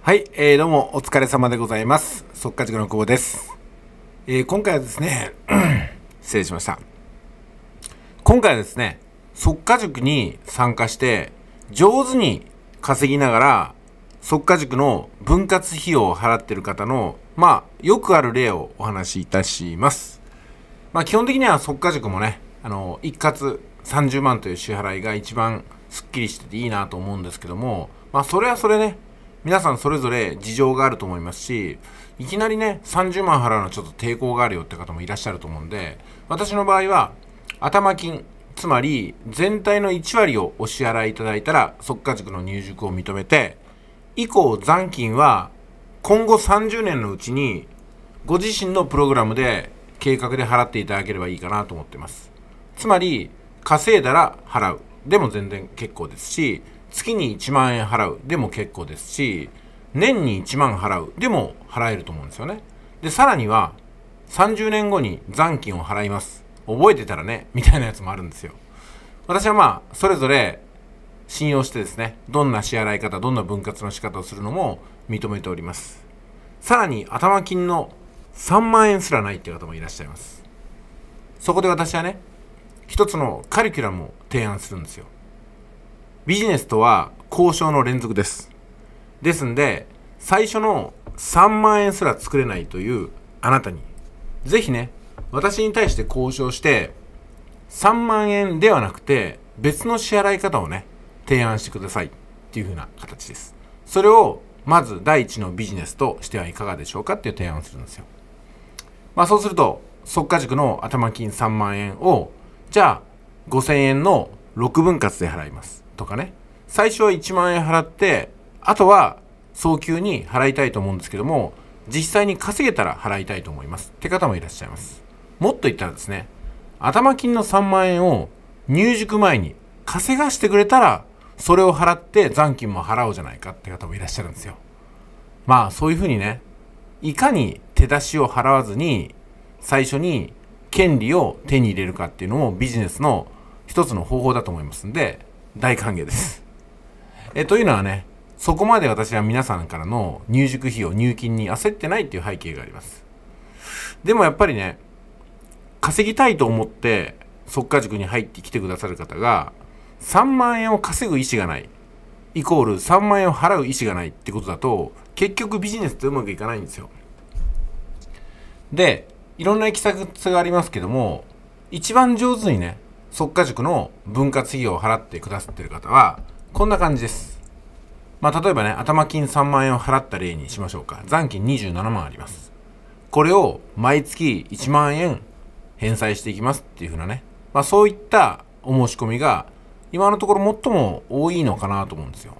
はい、えー、どうもお疲れ様でございます。速稼塾の久保です。えー、今回はですね、失礼しました。今回はですね、速稼塾に参加して、上手に稼ぎながら、速稼塾の分割費用を払ってる方の、まあ、よくある例をお話しいたします。まあ、基本的には速稼塾もね、あの、一括30万という支払いが一番すっきりしてていいなと思うんですけども、まあ、それはそれね、皆さんそれぞれ事情があると思いますし、いきなりね、30万払うのちょっと抵抗があるよって方もいらっしゃると思うんで、私の場合は、頭金、つまり全体の1割をお支払いいただいたら、即価塾の入塾を認めて、以降残金は今後30年のうちに、ご自身のプログラムで計画で払っていただければいいかなと思ってます。つまり、稼いだら払う。でも全然結構ですし、月に1万円払うでも結構ですし年に1万払うでも払えると思うんですよねでさらには30年後に残金を払います覚えてたらねみたいなやつもあるんですよ私はまあそれぞれ信用してですねどんな支払い方どんな分割の仕方をするのも認めておりますさらに頭金の3万円すらないっていう方もいらっしゃいますそこで私はね一つのカリキュラムを提案するんですよビジネスとは交渉の連続です。ですんで、最初の3万円すら作れないというあなたに、ぜひね、私に対して交渉して、3万円ではなくて、別の支払い方をね、提案してくださいっていう風な形です。それを、まず第一のビジネスとしてはいかがでしょうかっていう提案をするんですよ。まあそうすると、即価塾の頭金3万円を、じゃあ5000円の6分割で払います。とかね最初は1万円払ってあとは早急に払いたいと思うんですけども実際に稼げたら払いたいと思いますって方もいらっしゃいますもっと言ったらですね頭金の3万円を入塾前に稼がしてくれたらそれを払って残金も払おうじゃないかって方もいらっしゃるんですよまあそういうふうにねいかに手出しを払わずに最初に権利を手に入れるかっていうのもビジネスの一つの方法だと思いますんで大歓迎です。えというのはね、そこまで私は皆さんからの入塾費用、入金に焦ってないっていう背景があります。でもやっぱりね、稼ぎたいと思って、即家塾に入ってきてくださる方が、3万円を稼ぐ意思がない、イコール3万円を払う意思がないってことだと、結局ビジネスってうまくいかないんですよ。で、いろんな行き先がありますけども、一番上手にね、即価塾の分割費用を払ってくださってる方は、こんな感じです。まあ、例えばね、頭金3万円を払った例にしましょうか。残金27万あります。これを毎月1万円返済していきますっていう風なね。まあ、そういったお申し込みが、今のところ最も多いのかなと思うんですよ。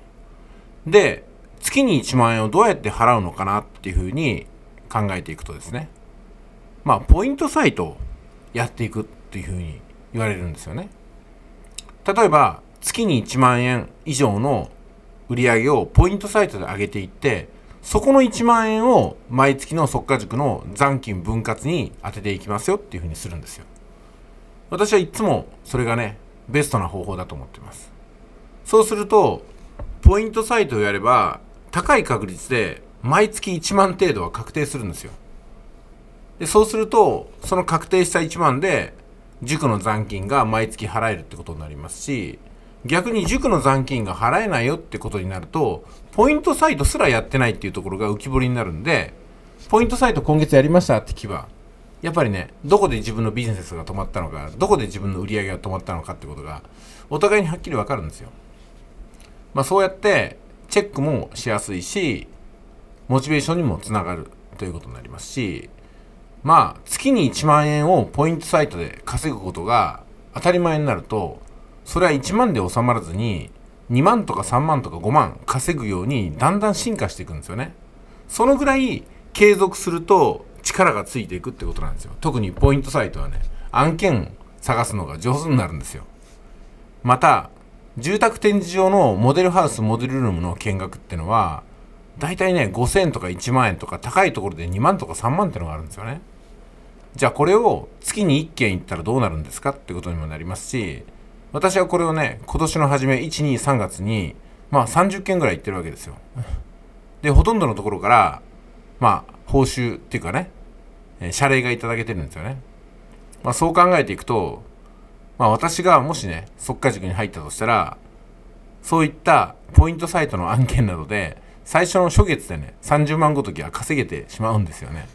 で、月に1万円をどうやって払うのかなっていう風に考えていくとですね。まあ、ポイントサイトをやっていくっていう風に言われるんですよね。例えば、月に1万円以上の売り上げをポイントサイトで上げていって、そこの1万円を毎月の即価塾の残金分割に当てていきますよっていうふうにするんですよ。私はいつもそれがね、ベストな方法だと思ってます。そうすると、ポイントサイトをやれば、高い確率で毎月1万程度は確定するんですよ。で、そうすると、その確定した1万で、塾の残金が毎月払えるってことになりますし逆に塾の残金が払えないよってことになるとポイントサイトすらやってないっていうところが浮き彫りになるんでポイントサイト今月やりましたって聞けばやっぱりねどこで自分のビジネスが止まったのかどこで自分の売り上げが止まったのかってことがお互いにはっきり分かるんですよ。まあ、そうやってチェックもしやすいしモチベーションにもつながるということになりますしまあ、月に1万円をポイントサイトで稼ぐことが当たり前になると、それは1万で収まらずに、2万とか3万とか5万稼ぐようにだんだん進化していくんですよね。そのぐらい継続すると力がついていくってことなんですよ。特にポイントサイトはね、案件探すのが上手になるんですよ。また、住宅展示場のモデルハウス、モデルルームの見学ってのは、大体ね、5000とか1万円とか高いところで2万とか3万ってのがあるんですよね。じゃあこれを月に1件行ったらどうなるんですかってことにもなりますし、私はこれをね、今年の初め、1、2、3月に、まあ30件ぐらい行ってるわけですよ。で、ほとんどのところから、まあ、報酬っていうかね、え謝礼がいただけてるんですよね。まあそう考えていくと、まあ私がもしね、即価塾に入ったとしたら、そういったポイントサイトの案件などで、最初の初月でね30万ごときは稼げてしまうんですよね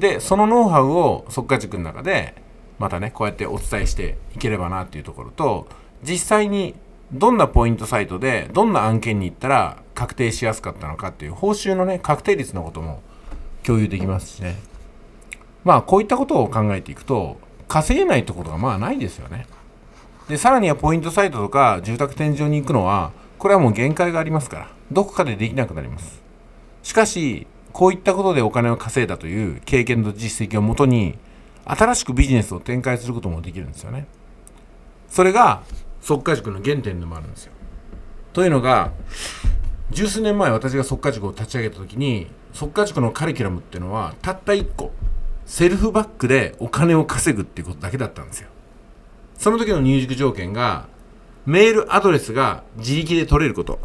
でそのノウハウを速化塾の中でまたねこうやってお伝えしていければなっていうところと実際にどんなポイントサイトでどんな案件に行ったら確定しやすかったのかっていう報酬のね確定率のことも共有できますしねまあこういったことを考えていくと稼げないってことがまあないですよねでさらにはポイントサイトとか住宅展示場に行くのはこれはもう限界がありますから、どこかでできなくなります。しかし、こういったことでお金を稼いだという経験と実績をもとに、新しくビジネスを展開することもできるんですよね。それが、即価塾の原点でもあるんですよ。というのが、十数年前私が即価塾を立ち上げた時に、即価塾のカリキュラムっていうのは、たった1個、セルフバックでお金を稼ぐっていうことだけだったんですよ。その時の入塾条件が、メールアドレスが自力で取れること。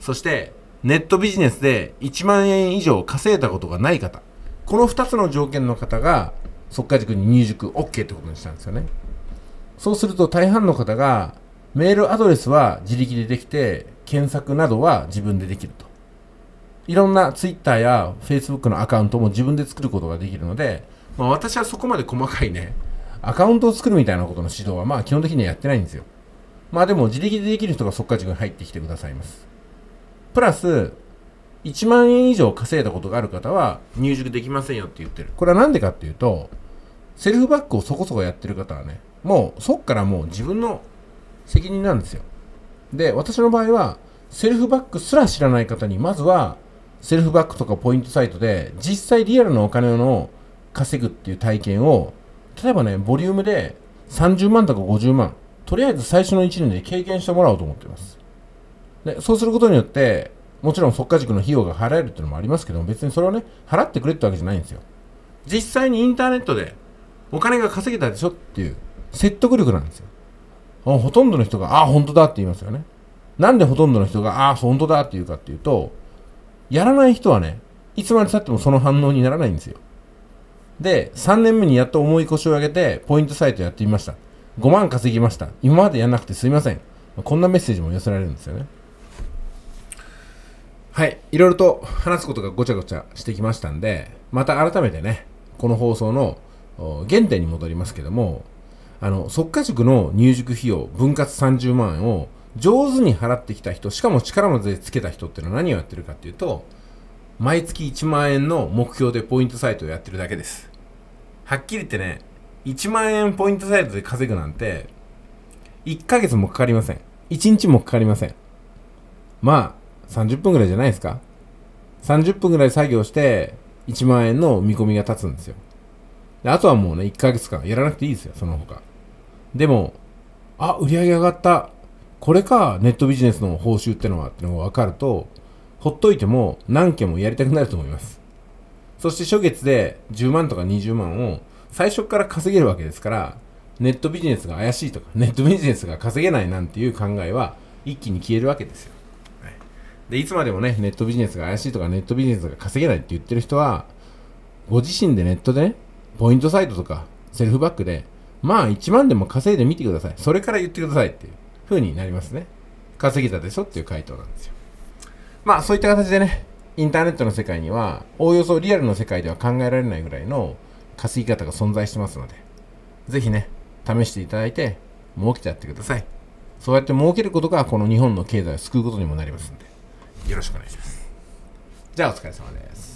そして、ネットビジネスで1万円以上稼いだことがない方。この2つの条件の方が、っか。塾に入塾 OK ってことにしたんですよね。そうすると大半の方が、メールアドレスは自力でできて、検索などは自分でできると。いろんな Twitter や Facebook のアカウントも自分で作ることができるので、まあ、私はそこまで細かいね、アカウントを作るみたいなことの指導はまあ基本的にはやってないんですよ。まあでも自力でできる人が速稼塾に入ってきてくださいます。プラス、1万円以上稼いだことがある方は入塾できませんよって言ってる。これはなんでかっていうと、セルフバックをそこそこやってる方はね、もうそっからもう自分の責任なんですよ。で、私の場合は、セルフバックすら知らない方に、まずは、セルフバックとかポイントサイトで、実際リアルなお金の稼ぐっていう体験を、例えばね、ボリュームで30万とか50万、とりあえず最初の1年で経験してもらおうと思っています。で、そうすることによって、もちろん即価塾の費用が払えるっていうのもありますけども、別にそれをね、払ってくれってわけじゃないんですよ。実際にインターネットでお金が稼げたでしょっていう説得力なんですよ。ほとんどの人が、ああ、本当だって言いますよね。なんでほとんどの人が、ああ、本当だって言うかっていうと、やらない人はね、いつまでたってもその反応にならないんですよ。で、3年目にやっと重い腰を上げて、ポイントサイトやってみました。5万稼ぎました。今までやんなくてすいません。こんなメッセージも寄せられるんですよね。はい。いろいろと話すことがごちゃごちゃしてきましたんで、また改めてね、この放送の原点に戻りますけども、あの、即価塾の入塾費用、分割30万円を上手に払ってきた人、しかも力もつけた人っていうのは何をやってるかっていうと、毎月1万円の目標でポイントサイトをやってるだけです。はっきり言ってね、1万円ポイントサイトで稼ぐなんて、1ヶ月もかかりません。1日もかかりません。まあ、30分ぐらいじゃないですか ?30 分ぐらい作業して、1万円の見込みが立つんですよ。であとはもうね、1ヶ月間やらなくていいですよ、その他。でも、あ、売り上げ上がった。これか、ネットビジネスの報酬ってのは、ってのが分かると、ほっといても何件もやりたくなると思います。そして初月で10万とか20万を最初から稼げるわけですからネットビジネスが怪しいとかネットビジネスが稼げないなんていう考えは一気に消えるわけですよ、でいつまでもねネットビジネスが怪しいとかネットビジネスが稼げないって言ってる人はご自身でネットでねポイントサイトとかセルフバックでまあ1万でも稼いでみてくださいそれから言ってくださいっていう風になりますね稼げたでしょっていう回答なんですよまあそういった形でねインターネットの世界にはおおよそリアルの世界では考えられないぐらいの稼ぎ方が存在してますので、ぜひね、試していただいて、儲けちゃってください。そうやって儲けることが、この日本の経済を救うことにもなりますんで、よろしくお願いします。じゃあ、お疲れ様です。